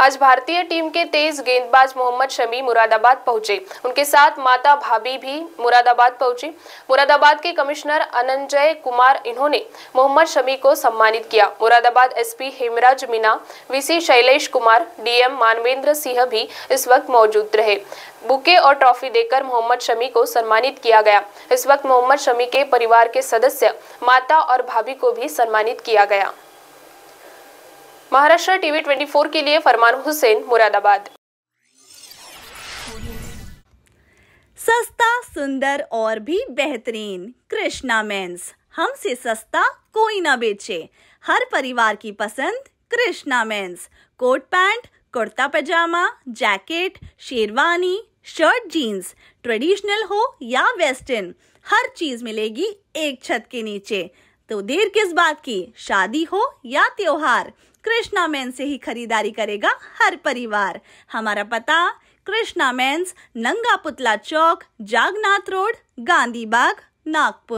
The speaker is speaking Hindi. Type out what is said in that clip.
आज भारतीय टीम के तेज गेंदबाज मोहम्मद शमी मुरादाबाद पहुंचे उनके साथ माता भाभी भी मुरादाबाद पहुंची मुरादाबाद के कमिश्नर अनंजय कुमार इन्होंने मोहम्मद शमी को सम्मानित किया Moradabad SP Hemraj Meena VC Shailesh Kumar DM Manvendra Singh भी इस वक्त मौजूद रहे बुके और ट्रॉफी देकर मोहम्मद शमी को सम्मानित किया गया इस वक्त मोहम्मद शमी के परिवार के सदस्य माता और भाभी को भी सम्मानित किया गया महाराष्ट्र टीवी 24 के लिए फरमान हुसैन मुरादाबाद सस्ता सुंदर और भी बेहतरीन कृष्णा मेंस हमसे सस्ता कोई ना बेचे हर परिवार की पसंद Krishna men's coat pant kurta pajama jacket sherwani shirt jeans traditional हो या वेस्टर्न हर चीज मिलेगी एक छत के नीचे तो देर किस बात की शादी हो या त्योहार कृष्णा मैन से ही खरीदारी करेगा हर परिवार हमारा पता कृष्णा मैं नंगा पुतला चौक जागनाथ रोड गांधी बाग नागपुर